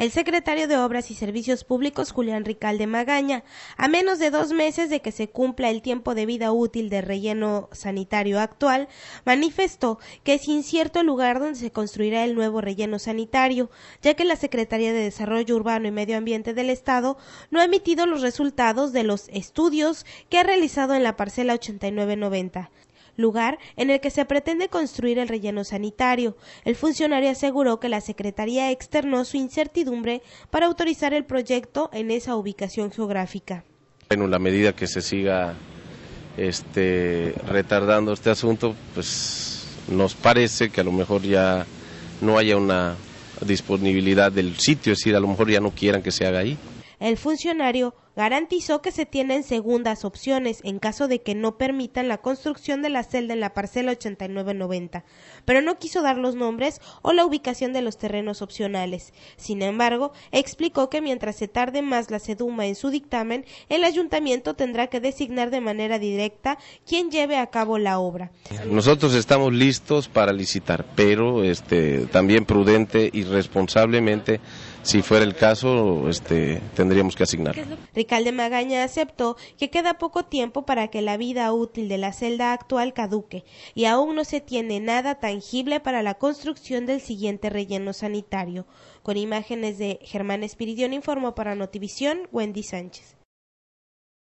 el secretario de Obras y Servicios Públicos Julián Ricalde Magaña, a menos de dos meses de que se cumpla el tiempo de vida útil del relleno sanitario actual, manifestó que es incierto el lugar donde se construirá el nuevo relleno sanitario, ya que la Secretaría de Desarrollo Urbano y Medio Ambiente del Estado no ha emitido los resultados de los estudios que ha realizado en la parcela 8990 lugar en el que se pretende construir el relleno sanitario. El funcionario aseguró que la Secretaría externó su incertidumbre para autorizar el proyecto en esa ubicación geográfica. En la medida que se siga este, retardando este asunto, pues nos parece que a lo mejor ya no haya una disponibilidad del sitio, es decir, a lo mejor ya no quieran que se haga ahí. El funcionario garantizó que se tienen segundas opciones en caso de que no permitan la construcción de la celda en la parcela 8990, pero no quiso dar los nombres o la ubicación de los terrenos opcionales. Sin embargo, explicó que mientras se tarde más la SEDUMA en su dictamen, el ayuntamiento tendrá que designar de manera directa quién lleve a cabo la obra. Nosotros estamos listos para licitar, pero este, también prudente y responsablemente, si fuera el caso, este, tendríamos que asignar alcalde Magaña aceptó que queda poco tiempo para que la vida útil de la celda actual caduque y aún no se tiene nada tangible para la construcción del siguiente relleno sanitario. Con imágenes de Germán Espiridión informó para Notivisión Wendy Sánchez.